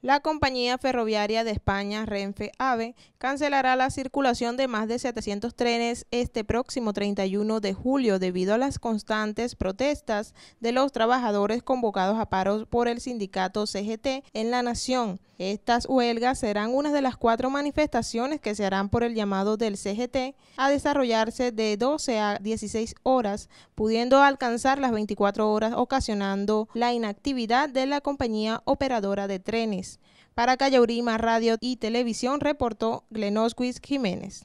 La compañía ferroviaria de España, Renfe AVE, cancelará la circulación de más de 700 trenes este próximo 31 de julio debido a las constantes protestas de los trabajadores convocados a paros por el sindicato CGT en la nación. Estas huelgas serán una de las cuatro manifestaciones que se harán por el llamado del CGT a desarrollarse de 12 a 16 horas, pudiendo alcanzar las 24 horas ocasionando la inactividad de la compañía operadora de trenes. Para Para Callaurima Radio y Televisión reportó Glenosquis Jiménez.